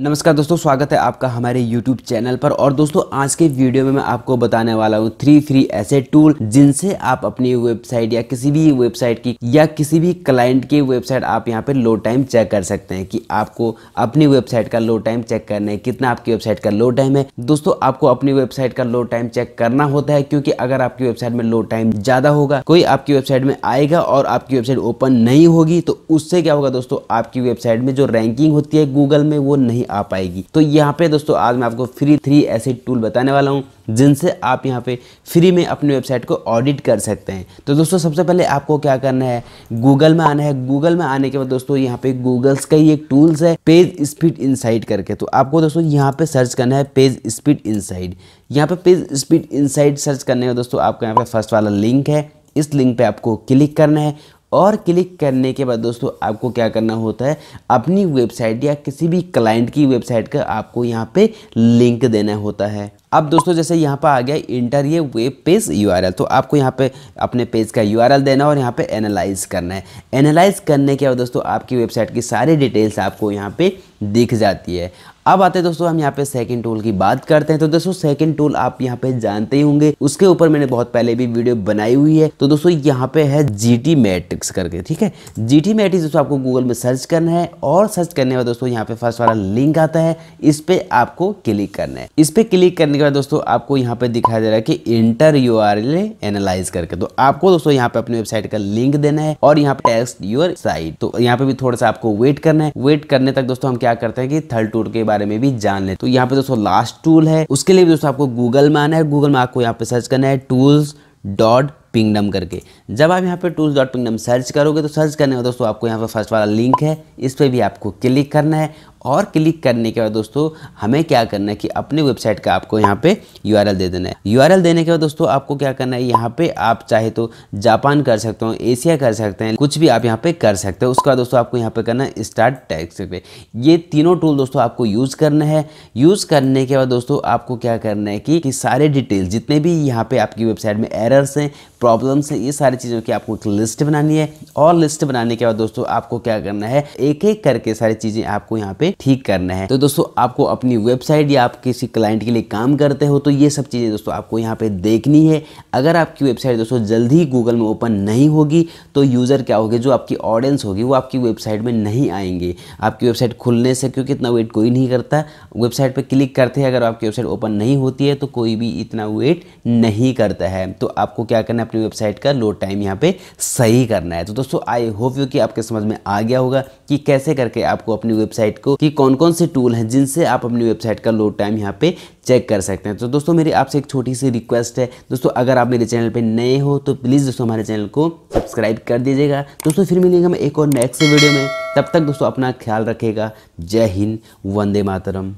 नमस्कार दोस्तों स्वागत है आपका हमारे YouTube चैनल पर और दोस्तों आज के वीडियो में मैं आपको बताने वाला हूँ थ्री फ्री ऐसे टूल जिनसे आप अपनी वेबसाइट या किसी भी वेबसाइट की या किसी भी क्लाइंट की वेबसाइट आप यहाँ पे लोड टाइम चेक कर सकते हैं कि आपको अपनी वेबसाइट का लो टाइम चेक करना है कितना आपकी वेबसाइट का लोड टाइम है दोस्तों आपको अपनी वेबसाइट का लोड टाइम चेक करना होता है क्योंकि अगर आपकी वेबसाइट में लोड टाइम ज़्यादा होगा कोई आपकी वेबसाइट में आएगा और आपकी वेबसाइट ओपन नहीं होगी तो उससे क्या होगा दोस्तों आपकी वेबसाइट में जो रैंकिंग होती है गूगल में वो नहीं नहीं आ पाएगी तो यहाँ पे दोस्तों आज मैं आपको फ्री थ्री ऐसे टूल बताने वाला हूँ जिनसे आप यहाँ पे फ्री में अपनी वेबसाइट को ऑडिट कर सकते हैं तो दोस्तों सबसे पहले आपको क्या करना है गूगल में आना है गूगल में आने के बाद दोस्तों यहाँ पे गूगल्स का ही एक टूल्स है पेज स्पीड इन करके तो आपको दोस्तों यहाँ पे सर्च करना है पेज स्पीड इनसाइड यहाँ पे पेज स्पीड इन सर्च करने में दोस्तों आपको यहाँ पे फर्स्ट वाला लिंक है इस लिंक पे आपको क्लिक करना है और क्लिक करने के बाद दोस्तों आपको क्या करना होता है अपनी वेबसाइट या किसी भी क्लाइंट की वेबसाइट का आपको यहाँ पे लिंक देना होता है अब दोस्तों जैसे यहाँ पर आ गया इंटर ये वेब पेज यू तो आपको यहाँ पे अपने पेज का यू देना और यहाँ पे एनालाइज करना है एनालाइज करने के बाद दोस्तों आपकी वेबसाइट की सारी डिटेल्स आपको यहाँ पे दिख जाती है अब आते हैं दोस्तों हम यहाँ पे सेकंड टूल की बात करते हैं तो दोस्तों सेकंड टूल आप यहाँ पे जानते ही होंगे उसके ऊपर मैंने बहुत पहले भी वीडियो बनाई हुई है तो दोस्तों यहाँ पे है जी टी मैट्रिक्स करके ठीक है जी टी मैट्रिक्स दोस्तों आपको गूगल में सर्च करना है और सर्च करने के बाद दोस्तों यहाँ पे फर्स्ट वाला लिंक आता है इस पर आपको क्लिक करना है इस पर क्लिक करने देखिएगा दोस्तों आपको यहाँ पे दिखाई दे रहा है कि इंटर यू आर एनालाइज करके तो आपको दोस्तों यहाँ पे अपनी वेबसाइट का लिंक देना है और यहाँ पे टेस्ट यूर साइट तो यहाँ पे भी थोड़ा सा आपको वेट करना है वेट करने तक दोस्तों हम क्या करते हैं कि थर्ड टूर के बारे में भी जान ले तो यहाँ पे दोस्तों लास्ट टूल है उसके लिए भी दोस्तों आपको गूगल में आना है गूगल में आपको यहाँ पे सर्च करना है टूल्स डॉट पिंगडम करके जब आप यहाँ पे टूल्स डॉट पिंगडम सर्च करोगे तो सर्च करने में दोस्तों आपको यहाँ पे फर्स्ट वाला लिंक है इस पर भी आपको क्लिक करना है और क्लिक करने के बाद दोस्तों हमें क्या करना है कि अपने वेबसाइट का आपको यहाँ पे यू दे देना है यू देने के बाद दोस्तों आपको क्या करना है यहाँ पे आप चाहे तो जापान कर सकते हो एशिया कर सकते हैं कुछ भी आप यहाँ पे कर सकते हो उसके बाद दोस्तों आपको यहाँ पे करना है स्टार्ट टैक्स पे ये तीनों टूल दोस्तों आपको यूज़ करना है यूज़ करने के बाद दोस्तों आपको क्या करना है कि, कि सारे डिटेल्स जितने भी यहाँ पे आपकी वेबसाइट में एरर्स हैं प्रॉब्लम्स हैं ये सारी चीज़ों की आपको एक लिस्ट बनानी है और लिस्ट बनाने के बाद दोस्तों आपको क्या करना है एक एक करके सारी चीज़ें आपको यहाँ पे ठीक करना है तो दोस्तों आपको अपनी वेबसाइट या आप किसी क्लाइंट के लिए काम करते हो तो ये सब चीज़ें दोस्तों आपको यहाँ पे देखनी है अगर आपकी वेबसाइट दोस्तों जल्द ही गूगल में ओपन नहीं होगी तो यूज़र क्या होगी जो आपकी ऑडियंस होगी वो आपकी वेबसाइट में नहीं आएंगे आपकी वेबसाइट खुलने से क्योंकि इतना वेट कोई नहीं करता वेबसाइट पर क्लिक करते हैं अगर आपकी वेबसाइट ओपन नहीं होती है तो कोई भी इतना वेट नहीं करता है तो आपको क्या करना है अपनी वेबसाइट का लोड टाइम यहाँ पे सही करना है तो दोस्तों आई होप यू कि आपके समझ में आ गया होगा कि कैसे करके आपको अपनी वेबसाइट को कि कौन कौन से टूल हैं जिनसे आप अपनी वेबसाइट का लोड टाइम यहाँ पे चेक कर सकते हैं तो दोस्तों मेरी आपसे एक छोटी सी रिक्वेस्ट है दोस्तों अगर आप मेरे चैनल पे नए हो तो प्लीज़ दोस्तों हमारे चैनल को सब्सक्राइब कर दीजिएगा दोस्तों फिर मिलेंगे हम एक और नेक्स्ट वीडियो में तब तक दोस्तों अपना ख्याल रखेगा जय हिंद वंदे मातरम